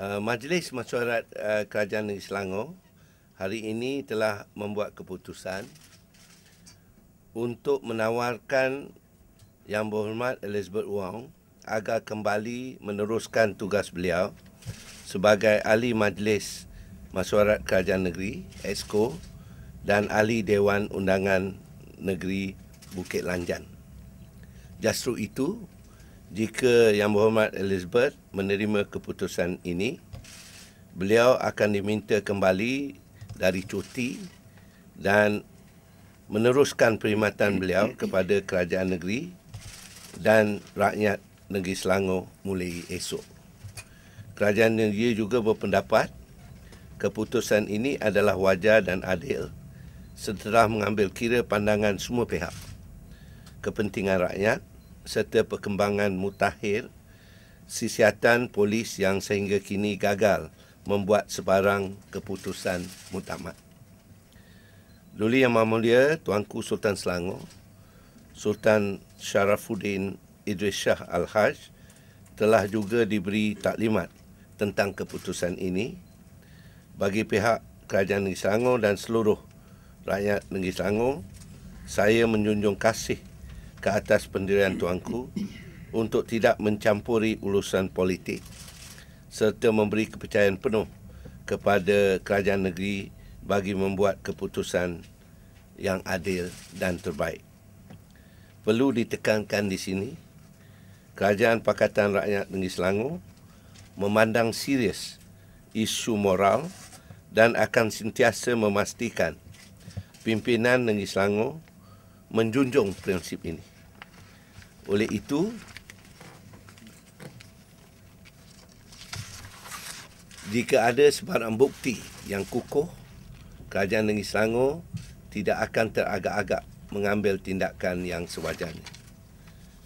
Eh, majlis Mesyuarat eh, Kerajaan Negeri Selangor hari ini telah membuat keputusan untuk menawarkan Yang Berhormat Elizabeth Wong agar kembali meneruskan tugas beliau sebagai ahli Majlis Mesyuarat Kerajaan Negeri Esko dan ahli Dewan Undangan Negeri Bukit Lanjan. Justru itu, jika Yang Berhormat Elizabeth menerima keputusan ini, beliau akan diminta kembali dari cuti dan meneruskan perkhidmatan beliau kepada kerajaan negeri dan rakyat negeri Selangor mulai esok. Kerajaan negeri juga berpendapat keputusan ini adalah wajar dan adil setelah mengambil kira pandangan semua pihak kepentingan rakyat serta perkembangan mutakhir sisiatan polis yang sehingga kini gagal membuat sebarang keputusan mutamat. Luli Yang Maha Mulia Tuanku Sultan Selangor, Sultan Sharafuddin Idris Shah Al-Hajj telah juga diberi taklimat tentang keputusan ini bagi pihak Kerajaan Negeri Selangor dan seluruh rakyat Negeri Selangor saya menjunjung kasih ke atas pendirian tuanku untuk tidak mencampuri urusan politik serta memberi kepercayaan penuh kepada kerajaan negeri bagi membuat keputusan yang adil dan terbaik. Perlu ditekankan di sini, Kerajaan Pakatan Rakyat Negeri Selangor memandang serius isu moral dan akan sentiasa memastikan pimpinan Negeri Selangor menjunjung prinsip ini. Oleh itu, jika ada sebarang bukti yang kukuh, Kerajaan Negeri Selangor tidak akan teragak-agak mengambil tindakan yang sewajarnya.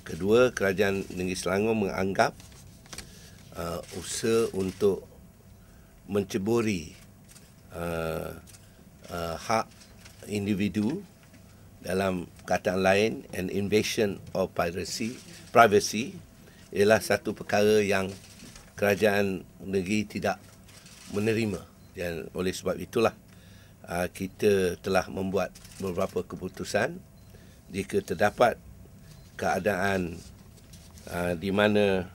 Kedua, Kerajaan Negeri Selangor menganggap uh, usaha untuk menceburi uh, uh, hak individu dalam kata lain an invasion of privacy privacy ialah satu perkara yang kerajaan negeri tidak menerima dan oleh sebab itulah ah, kita telah membuat beberapa keputusan jika terdapat keadaan ah, di mana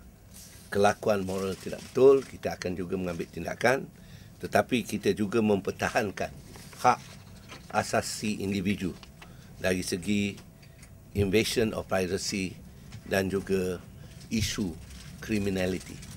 kelakuan moral tidak betul kita akan juga mengambil tindakan tetapi kita juga mempertahankan hak asasi individu dari segi invasion of piracy dan juga isu kriminaliti.